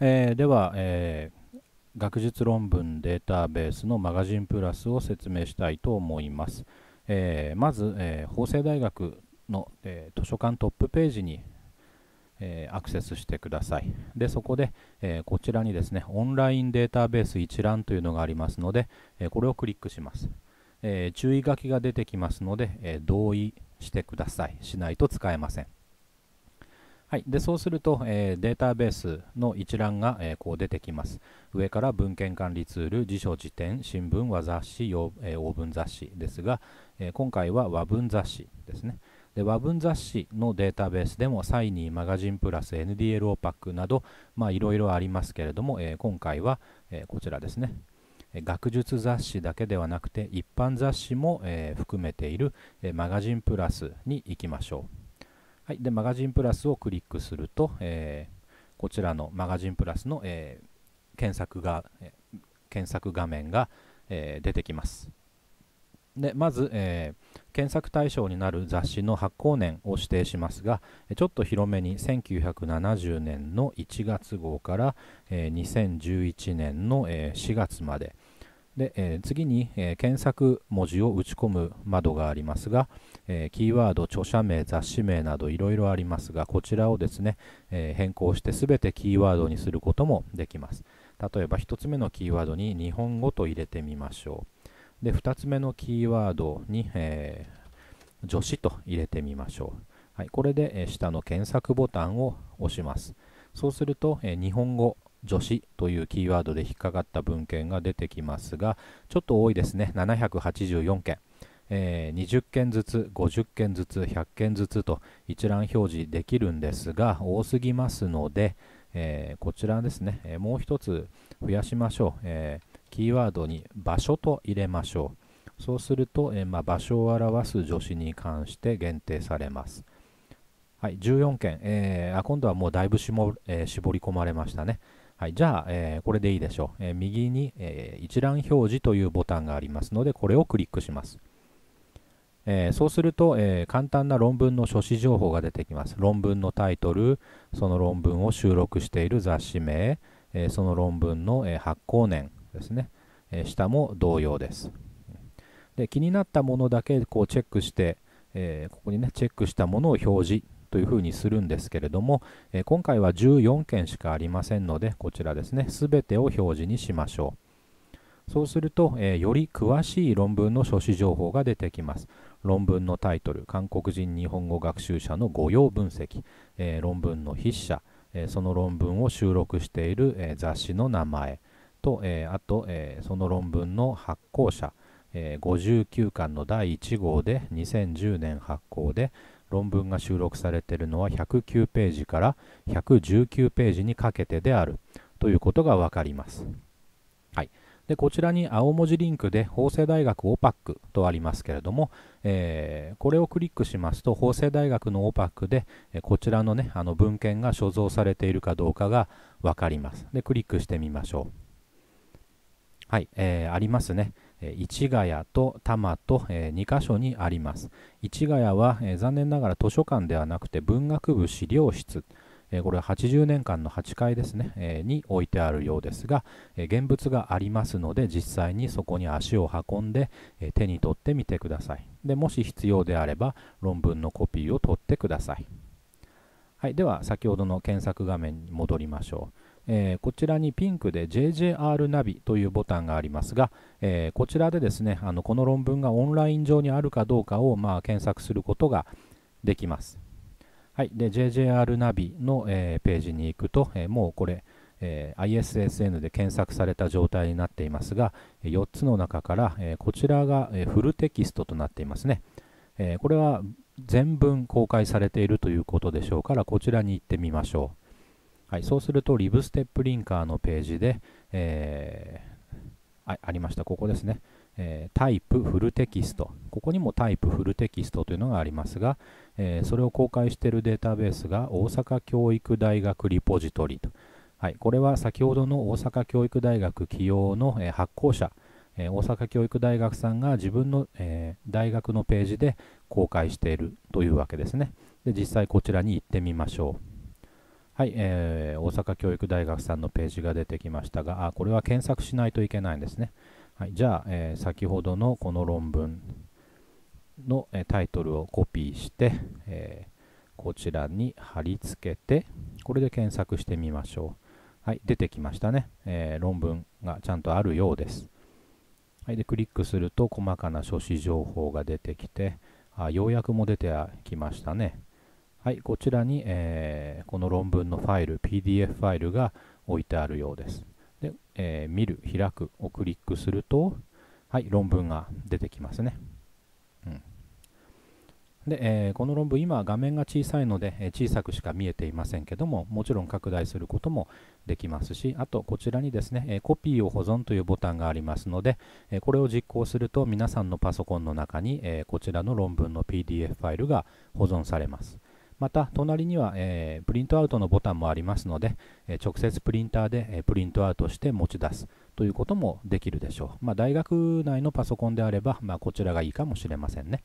えー、では、えー、学術論文データベースのマガジンプラスを説明したいと思います。えー、まず、え法政大学の、え図書館トップページに、えアクセスしてください。で、そこで、えこちらにですね、オンラインデータベース一覧というのがありますので、えこれをクリックします。え注意書きが出てきますので、え同意してください。しないと使えません。はい、でそうすると、えー、データベースの一覧が、えー、こう出てきます。上から文献管理ツール、辞書辞典、新聞、和雑誌、用、えー、欧文雑誌ですが、え今回は和文雑誌ですねで。和文雑誌のデータベースでもサイニー、マガジンプラス、NDLO パックなどいろいろありますけれども、え今回は、えこちらですね。学術雑誌だけではなくて一般雑誌も、え含めている、えマガジンプラスに行きましょう。はい、でマガジンプラスをクリックすると、えー、こちらのマガジンプラスの、えー、検索が、え検索画面が、え出てきます。でまず、え検索対象になる雑誌の発行年を指定しますがちょっと広めに1970年の1月号から、え2011年の、え4月まで、で、えー、次に、えー、検索文字を打ち込む窓がありますが、えー、キーワード、著者名、雑誌名などいろいろありますが、こちらをですね、え変更して全てキーワードにすることもできます。例えば1つ目のキーワードに日本語と入れてみましょう。で、2つ目のキーワードに、え助詞と入れてみましょう。はい、これで、え下の検索ボタンを押します。そうすると、え日本語助詞というキーワードで引っかかった文献が出てきますがちょっと多いですね784件、えー、20件ずつ50件ずつ100件ずつと一覧表示できるんですが多すぎますので、えー、こちらですね、えー、もう一つ増やしましょう、えキーワードに場所と入れましょうそうすると、えまあ、場所を表す助詞に関して限定されます、はい、14件、えー、あ今度はもうだいぶ絞,、え絞り込まれましたね、はい、じゃあ、えー、これでいいでしょう、えー、右に、えー、一覧表示というボタンがありますのでこれをクリックします、えそうすると、え簡単な論文の書誌情報が出てきます論文のタイトルその論文を収録している雑誌名、えその論文の、え発行年ですね、え下も同様ですで気になったものだけこうチェックして、えここにねチェックしたものを表示というふうにするんですけれども、え今回は14件しかありませんので、こちらですね、全てを表示にしましょう。そうすると、えより詳しい論文の書誌情報が出てきます。論文のタイトル、韓国人日本語学習者の御用分析、え論文の筆者、えその論文を収録している、え雑誌の名前と、えあと、えその論文の発行者、え59巻の第1号で2010年発行で、論文が収録されているのは109ページから119ページにかけてであるということが分かります。はい、でこちらに青文字リンクで法政大学 OPAC とありますけれども、えー、これをクリックしますと法政大学の OPAC で、えこちらの,、ね、あの文献が所蔵されているかどうかが分かります。でクリックしてみましょう。はい、えー、ありますね。市ヶ谷と多摩と2箇所にあります市ヶ谷は残念ながら図書館ではなくて文学部資料室これは80年間の8階ですねに置いてあるようですが現物がありますので実際にそこに足を運んで手に取ってみてくださいでもし必要であれば論文のコピーを取ってください、はい、では先ほどの検索画面に戻りましょうえー、こちらにピンクで JJR ナビというボタンがありますが、えー、こちらでですねあのこの論文がオンライン上にあるかどうかを、まあ、検索することができます。はい、で JJR ナビの、えー、ページに行くと、えもうこれ、え ISSN で検索された状態になっていますが4つの中から、えこちらが、えフルテキストとなっていますね。えこれは全文公開されているということでしょうからこちらに行ってみましょう。はい、そうすると、リブステップリンカーのページで、えー、あありました、ここですね、えー、タイプフルテキスト、ここにもタイプフルテキストというのがありますが、えー、それを公開しているデータベースが大阪教育大学リポジトリと、はい、これは先ほどの大阪教育大学起用の、え発行者、え大阪教育大学さんが自分の、え大学のページで公開しているというわけですね。で実際こちらに行ってみましょう。はい、えー、大阪教育大学さんのページが出てきましたが、あこれは検索しないといけないんですね。はい、じゃあ、えー、先ほどのこの論文の、えー、タイトルをコピーして、えー、こちらに貼り付けて、これで検索してみましょう。はい、出てきましたね、え論文がちゃんとあるようです。はい、でクリックすると細かな書士情報が出てきてあ、やくも出てきましたね。はい、こちらに、えー、この論文のファイル、PDF ファイルが置いてあるようです。で、えー、見る、開くをクリックすると、はい、論文が出てきますね。うん、で、えー、この論文、今画面が小さいので、え小さくしか見えていませんけども、もちろん拡大することもできますし、あとこちらにですね、えコピーを保存というボタンがありますので、えこれを実行すると皆さんのパソコンの中に、えこちらの論文の PDF ファイルが保存されます。また隣には、えー、プリントアウトのボタンもありますので、えー、直接プリンターで、えー、プリントアウトして持ち出すということもできるでしょう、まあ、大学内のパソコンであれば、まあ、こちらがいいかもしれませんね、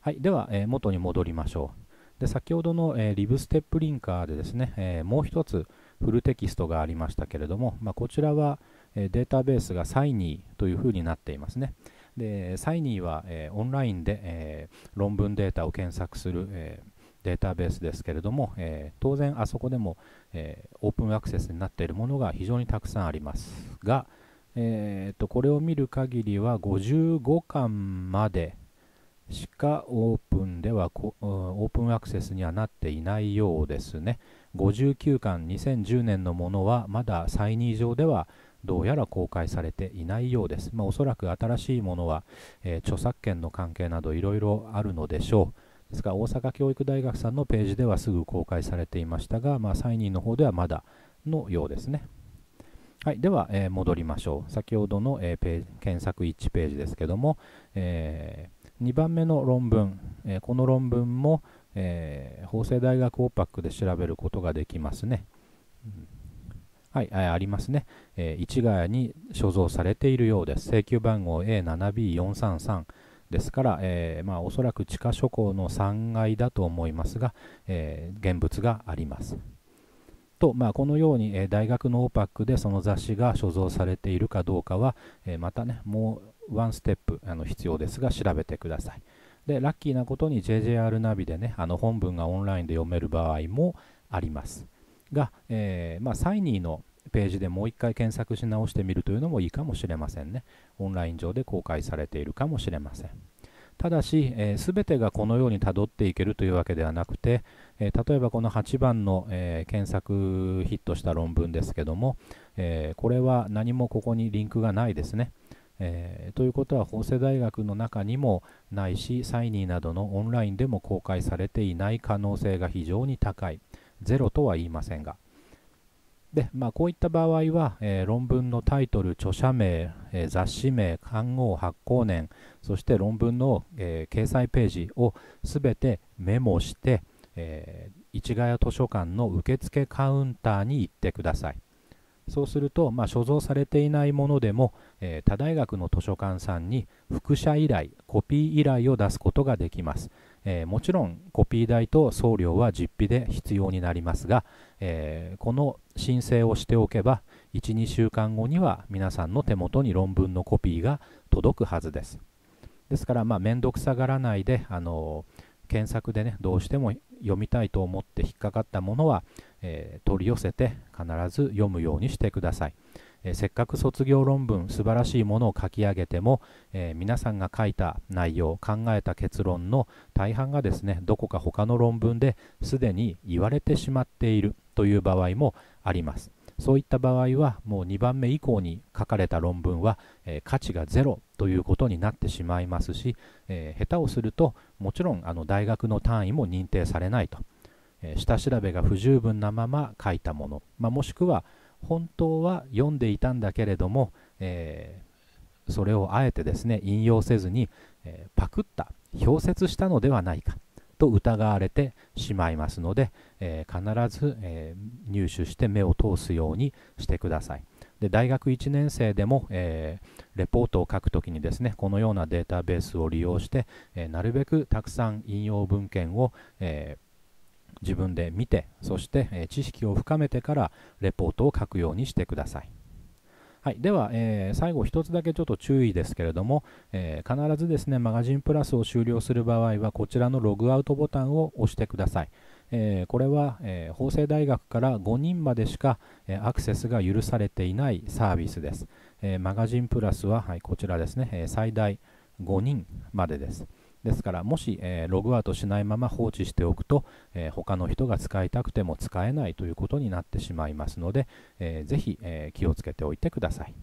はい、では、え元に戻りましょうで先ほどの、えリブステップリンカーでですね、えもう一つフルテキストがありましたけれども、まあ、こちらは、えデータベースがサイニーというふうになっていますねでサイニーは、えオンラインで、え論文データを検索する、えーデータベースですけれども、えー、当然あそこでも、えー、オープンアクセスになっているものが非常にたくさんありますが、えーと、これを見る限りは55巻までしかオープンではオープンアクセスにはなっていないようですね59巻2010年のものはまだ再認上ではどうやら公開されていないようです、まあ、おそらく新しいものは、えー、著作権の関係などいろいろあるのでしょうですから大阪教育大学さんのページではすぐ公開されていましたが、まあ、サイニーの方ではまだのようですね。はい、では、えー、戻りましょう。先ほどの、えー、ページ検索1ページですけども、えー、2番目の論文、えこの論文も、え法政大学オパックで調べることができますね。はい、ありますね、え市ヶ谷に所蔵されているようです。請求番号 A7B433 ですから、えー、まあ、おそらく地下諸港の3階だと思いますが、えー、現物があります。と、まあ、このように、えー、大学の OPAC でその雑誌が所蔵されているかどうかは、えまたねもうワンステップあの必要ですが調べてください。でラッキーなことに JJR ナビでねあの本文がオンラインで読める場合もあります。が、えまあ、サイニーのページでもう一回検索し直してみるというのもいいかもしれませんね。オンライン上で公開されているかもしれません。ただし、えー、全てがこのようにたどっていけるというわけではなくて、えー、例えばこの8番の、えー、検索ヒットした論文ですけども、えこれは何もここにリンクがないですね。えということは法政大学の中にもないしサイニーなどのオンラインでも公開されていない可能性が非常に高いゼロとは言いませんが、で、まあ、こういった場合は、えー、論文のタイトル、著者名、えー、雑誌名、刊号、発行年、そして論文の、えー、掲載ページをすべてメモして、えー、市ヶ谷図書館の受付カウンターに行ってください。そうすると、まあ、所蔵されていないものでも、え他大学の図書館さんに複写依頼コピー依頼を出すことができます、えー、もちろんコピー代と送料は実費で必要になりますが、えー、この申請をしておけば12週間後には皆さんの手元に論文のコピーが届くはずですですからまあ面倒くさがらないであの検索でねどうしても読みたいと思って引っかかったものは、えー、取り寄せて必ず読むようにしてください。えせっかく卒業論文素晴らしいものを書き上げても、え皆さんが書いた内容考えた結論の大半がですねどこか他の論文ですでに言われてしまっているという場合もあります。そういった場合はもう2番目以降に書かれた論文は、えー、価値がゼロということになってしまいますし、えー、下手をするともちろんあの大学の単位も認定されないと、えー、下調べが不十分なまま書いたもの、まあ、もしくは本当は読んでいたんだけれども、えー、それをあえてですね引用せずに、えー、パクった氷説したのではないかと疑われてしまいますので、えー、必ず、え入手して目を通すようにしてください。で大学1年生でも、えー、レポートを書くときにですねこのようなデータベースを利用して、えー、なるべくたくさん引用文献を、えー自分で見てそして、え知識を深めてからレポートを書くようにしてください。はい、では、えー、最後1つだけちょっと注意ですけれども、えー、必ずですねマガジンプラスを終了する場合はこちらのログアウトボタンを押してください、えー、これは、え法政大学から5人までしか、えアクセスが許されていないサービスです、えマガジンプラスは、はい、こちらですね、え最大5人までです、ですからもし、えー、ログアウトしないまま放置しておくと、えー、他の人が使いたくても使えないということになってしまいますので、えー、ぜひ、えー、気をつけておいてください。